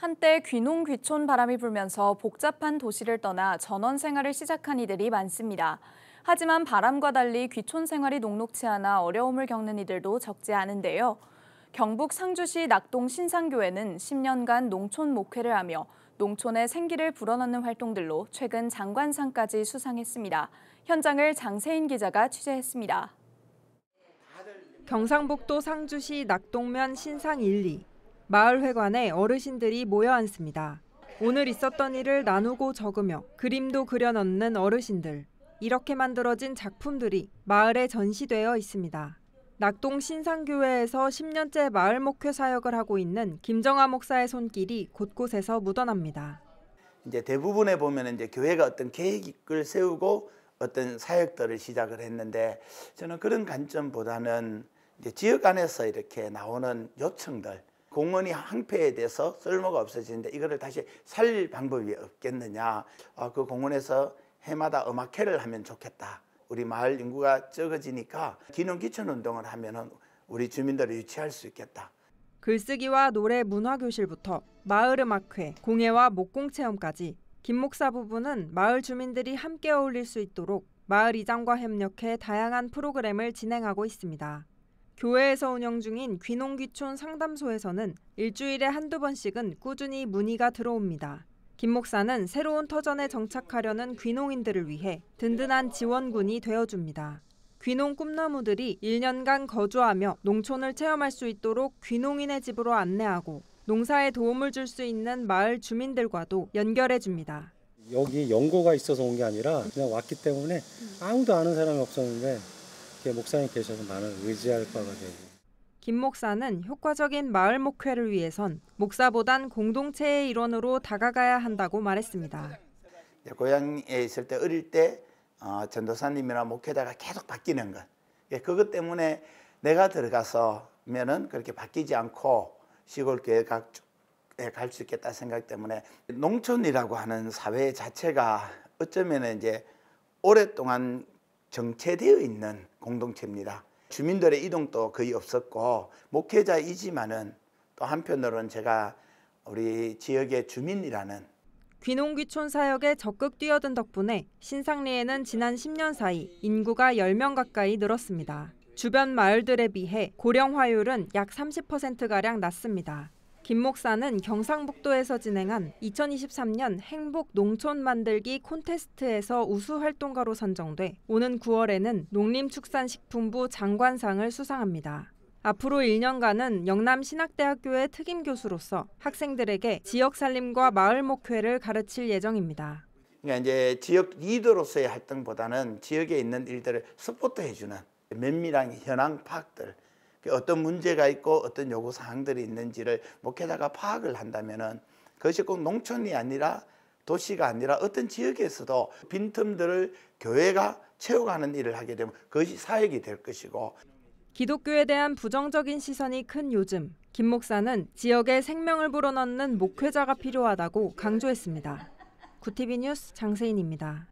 한때 귀농귀촌 바람이 불면서 복잡한 도시를 떠나 전원 생활을 시작한 이들이 많습니다. 하지만 바람과 달리 귀촌 생활이 녹록치 않아 어려움을 겪는 이들도 적지 않은데요. 경북 상주시 낙동 신상교회는 10년간 농촌 목회를 하며 농촌의 생기를 불어넣는 활동들로 최근 장관상까지 수상했습니다. 현장을 장세인 기자가 취재했습니다. 경상북도 상주시 낙동면 신상 1, 2. 마을회관에 어르신들이 모여 앉습니다. 오늘 있었던 일을 나누고 적으며 그림도 그려 넣는 어르신들. 이렇게 만들어진 작품들이 마을에 전시되어 있습니다. 낙동 신상교회에서 10년째 마을 목회 사역을 하고 있는 김정아 목사의 손길이 곳곳에서 묻어납니다. 이제 대부분에 보면 이제 교회가 어떤 계획을 세우고 어떤 사역들을 시작을 했는데 저는 그런 관점보다는 지역 안에서 이렇게 나오는 요청들 공원이 황폐해서 쓸모가 없어지는데 이거를 다시 살릴 방법이 없겠느냐 어, 그 공원에서 해마다 음악회를 하면 좋겠다 우리 마을 인구가 적어지니까 기능기촌 운동을 하면 우리 주민들을 유치할 수 있겠다 글쓰기와 노래 문화교실부터 마을 음악회, 공예와 목공체험까지 김 목사 부부는 마을 주민들이 함께 어울릴 수 있도록 마을 이장과 협력해 다양한 프로그램을 진행하고 있습니다. 교회에서 운영 중인 귀농귀촌 상담소에서는 일주일에 한두 번씩은 꾸준히 문의가 들어옵니다. 김 목사는 새로운 터전에 정착하려는 귀농인들을 위해 든든한 지원군이 되어줍니다. 귀농 꿈나무들이 1년간 거주하며 농촌을 체험할 수 있도록 귀농인의 집으로 안내하고 농사에 도움을 줄 수 있는 마을 주민들과도 연결해 줍니다. 여기 연고가 있어서 온 게 아니라 그냥 왔기 때문에 아무도 아는 사람이 없었는데 목사님 계셔서 많은 의지할 바가 되고. 김 목사는 효과적인 마을 목회를 위해선 목사보단 공동체의 일원으로 다가가야 한다고 말했습니다. 고향에 있을 때 어릴 때 어, 전도사님이나 목회자가 계속 바뀌는 것. 예, 그것 때문에 내가 들어가서면은 그렇게 바뀌지 않고 시골 교회 갈수 있겠다 생각 때문에 농촌이라고 하는 사회 자체가 어쩌면 이제 오랫동안 정체되어 있는 공동체입니다. 주민들의 이동도 거의 없었고 목회자이지만은 또 한편으로는 제가 우리 지역의 주민이라는 귀농귀촌 사역에 적극 뛰어든 덕분에 신상리에는 지난 10년 사이 인구가 10명 가까이 늘었습니다. 주변 마을들에 비해 고령화율은 약 30%가량 낮습니다. 김 목사는 경상북도에서 진행한 2023년 행복 농촌 만들기 콘테스트에서 우수 활동가로 선정돼 오는 9월에는 농림축산식품부 장관상을 수상합니다. 앞으로 1년간은 영남 신학대학교의 특임 교수로서 학생들에게 지역 살림과 마을 목회를 가르칠 예정입니다. 그러니까 이제 지역 리더로서의 활동보다는 지역에 있는 일들을 서포트해주는 면밀한 현황 파악들 어떤 문제가 있고 어떤 요구 사항들이 있는지를 목회자가 파악을 한다면은 그것이 꼭 농촌이 아니라 도시가 아니라 어떤 지역에서도 빈틈들을 교회가 채워가는 일을 하게 되면 그것이 사역이 될 것이고 기독교에 대한 부정적인 시선이 큰 요즘 김 목사는 지역의 생명을 불어넣는 목회자가 필요하다고 강조했습니다. 구티비 뉴스 장세인입니다.